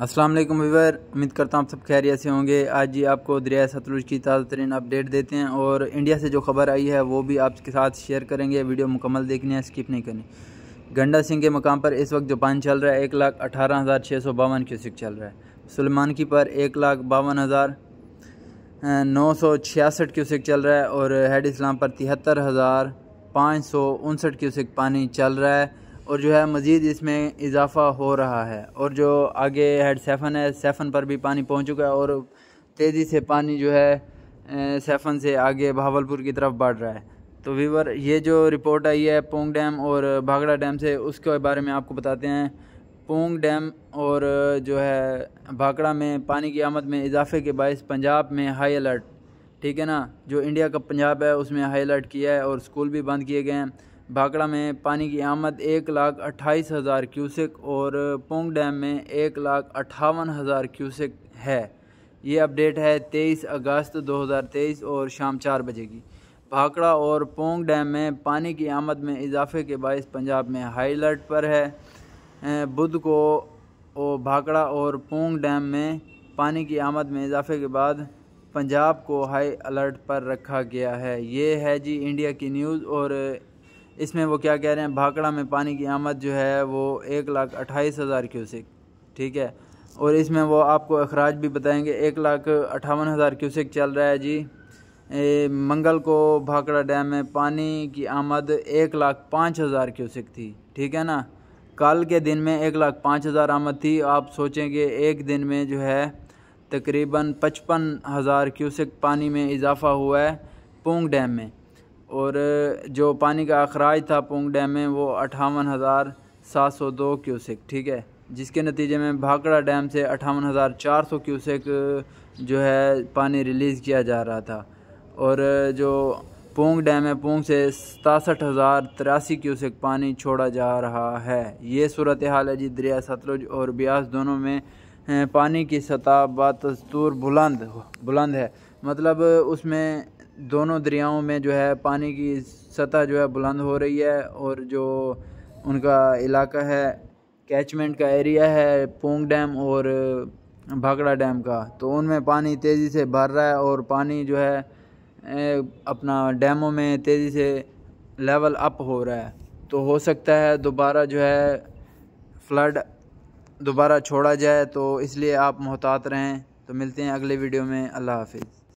Aslam Weaver उम्मीद करता हूँ आप सब खैरियत से होंगे आज जी आपको दरिया सतलुज की ताज़ा तरीन अपडेट देते हैं और इंडिया से जो खबर आई है वो भी आपके साथ शेयर करेंगे वीडियो मुकम्मल देखनी है स्किप नहीं करनी गंडा सिंह के मकाम पर इस वक्त जो पानी चल रहा है एक लाख अठारह हज़ार छः सौ बावन क्यूसिक चल रहा है सलमान की पर एक लाख बावन हज़ार नौ सौ छियासठ क्यूसिक चल रहा है और हेड इस्लाम पर तिहत्तर हज़ार पाँच सौ उनसठ क्यूसिक पानी चल रहा है और जो है मज़ीद इसमें इजाफा हो रहा है और जो आगे हेड सेफ़न है सेफ़न पर भी पानी पहुँच चुका है और तेज़ी से पानी जो है सेफ़न से आगे भावलपुर की तरफ बढ़ रहा है तो वीवर ये जो रिपोर्ट आई है पोंग डैम और भागड़ा डैम से उसके बारे में आपको बताते हैं पोंग डैम और जो है भाकड़ा में पानी की आमद में इजाफे के बायस पंजाब में हाई अलर्ट ठीक है ना जो इंडिया का पंजाब है उसमें हाई अलर्ट किया है और स्कूल भी बंद किए गए हैं भाकड़ा में पानी की आमद एक लाख अट्ठाईस हज़ार क्यूसिक और पोंग डैम में एक लाख अट्ठावन हज़ार क्यूसिक है ये अपडेट है तेईस अगस्त 2023 और शाम चार बजे की भाकड़ा और पोंग डैम में पानी की आमद में इजाफे के बायस पंजाब में हाई अलर्ट पर है बुध को और भाकड़ा और पोंग डैम में पानी की आमद में इजाफे के बाद पंजाब को हाई अलर्ट पर रखा गया है ये है जी इंडिया की न्यूज़ और इसमें वो क्या कह रहे हैं भाकड़ा में पानी की आमद जो है वो एक लाख अट्ठाईस हज़ार क्यूसिक ठीक है और इसमें वो आपको अखराज भी बताएंगे एक लाख अट्ठावन हज़ार क्यूसिक चल रहा है जी ए, मंगल को भाकड़ा डैम में पानी की आमद एक लाख पाँच हज़ार क्यूसिक थी ठीक है ना कल के दिन में एक लाख पाँच हज़ार आमद थी आप सोचेंगे एक दिन में जो है तकरीबन पचपन हज़ार क्यूसिक पानी में इजाफ़ा हुआ है पोंग डैम में और जो पानी का अखराज था पोंग डैम में वो अठावन हज़ार सात सौ दो क्यूसेक ठीक है जिसके नतीजे में भाकड़ा डैम से अठावन हज़ार चार सौ क्यूसेक जो है पानी रिलीज़ किया जा रहा था और जो पोंग डैम है पोंग से सतासठ हज़ार तिरासी क्यूसेक पानी छोड़ा जा रहा है ये सूरत हाल है जी दरिया सतलुज और ब्यास दोनों में पानी की सतह बदस्तूर बुलंद बुलंद है मतलब उसमें दोनों दरियाओं में जो है पानी की सतह जो है बुलंद हो रही है और जो उनका इलाका है कैचमेंट का एरिया है पोंग डैम और भागड़ा डैम का तो उनमें पानी तेज़ी से भर रहा है और पानी जो है अपना डैमों में तेज़ी से लेवल अप हो रहा है तो हो सकता है दोबारा जो है फ्लड दोबारा छोड़ा जाए तो इसलिए आप मोहतात रहें तो मिलते हैं अगले वीडियो में अल्लाह हाफिज़